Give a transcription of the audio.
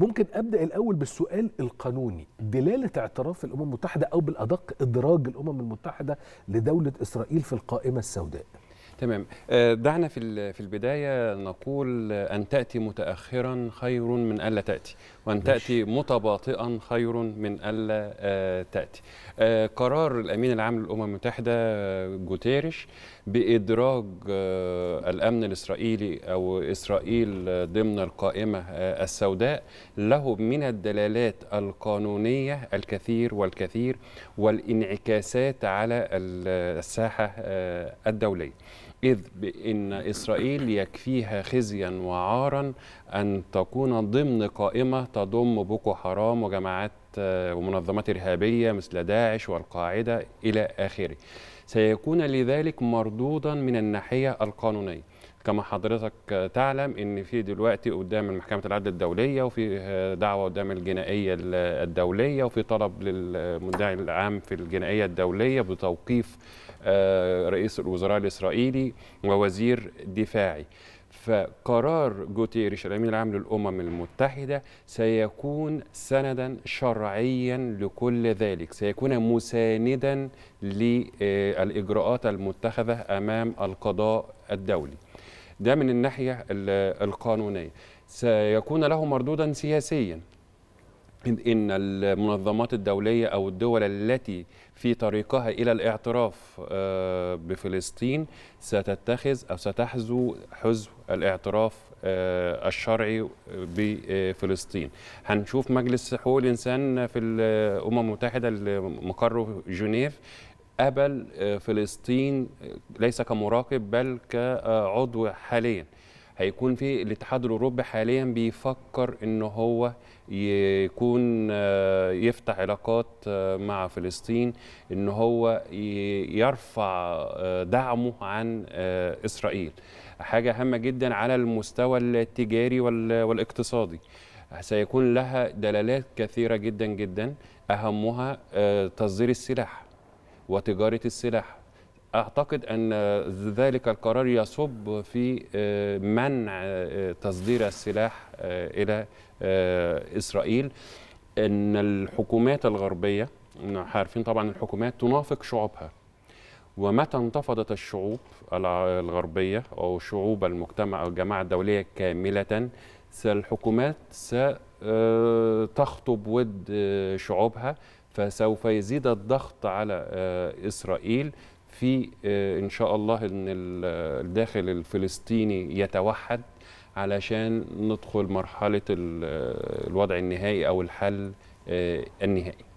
ممكن ابدا الاول بالسؤال القانوني دلاله اعتراف الامم المتحده او بالادق ادراج الامم المتحده لدوله اسرائيل في القائمه السوداء تمام آه، دعنا في في البدايه نقول ان تاتي متاخرا خير من الا تاتي وأن تأتي متباطئا خير من ألا آه، تأتي آه، قرار الأمين العام للأمم المتحدة جوتيريش آه، بإدراج الأمن الإسرائيلي أو إسرائيل ضمن القائمة السوداء له من الدلالات القانونية الكثير والكثير والانعكاسات على الساحة الدولية إذ بأن إسرائيل يكفيها خزيا وعارا أن تكون ضمن قائمة تضم بوكو حرام وجماعات آه، ومنظمات إرهابية مثل داعش والقاعدة إلى آخره سيكون لذلك مردودا من الناحية القانونية كما حضرتك تعلم ان في دلوقتي قدام المحكمه العدل الدوليه وفي دعوه قدام الجنائيه الدوليه وفي طلب للمدعي العام في الجنائيه الدوليه بتوقيف آه، رئيس الوزراء الاسرائيلي ووزير دفاعي فقرار جوتيريش الامين العام للامم المتحده سيكون سندا شرعيا لكل ذلك سيكون مساندا للاجراءات المتخذه امام القضاء الدولي ده من الناحية القانونية سيكون له مردودا سياسيا إن المنظمات الدولية أو الدول التي في طريقها إلى الاعتراف آه، بفلسطين ستتخذ أو ستحذو حذو الاعتراف آه، الشرعي بفلسطين آه، هنشوف مجلس حقوق الإنسان في الأمم المتحدة المقر جنيف قبل آه، فلسطين آه، ليس كمراقب بل كعضو حاليا هيكون في الاتحاد الاوروبي حاليا بيفكر ان هو يكون آه، يفتح علاقات مع فلسطين ان هو يرفع دعمه عن اسرائيل حاجه هامه جدا على المستوى التجاري والاقتصادي سيكون لها دلالات كثيره جدا جدا اهمها تصدير السلاح وتجارة السلاح أعتقد أن ذلك القرار يصب في آه، منع آه، تصدير السلاح آه، إلى إسرائيل أن الحكومات الغربية عارفين طبعا الحكومات تنافق شعوبها ومتى انتفضت الشعوب الغربية أو شعوب المجتمع أو الجماعة الدولية كاملة الحكومات ستخطب آه، ود آه، شعوبها فسوف يزيد الضغط على آه، إسرائيل في إن شاء الله أن الداخل الفلسطيني يتوحد علشان ندخل مرحلة الوضع النهائي أو الحل النهائي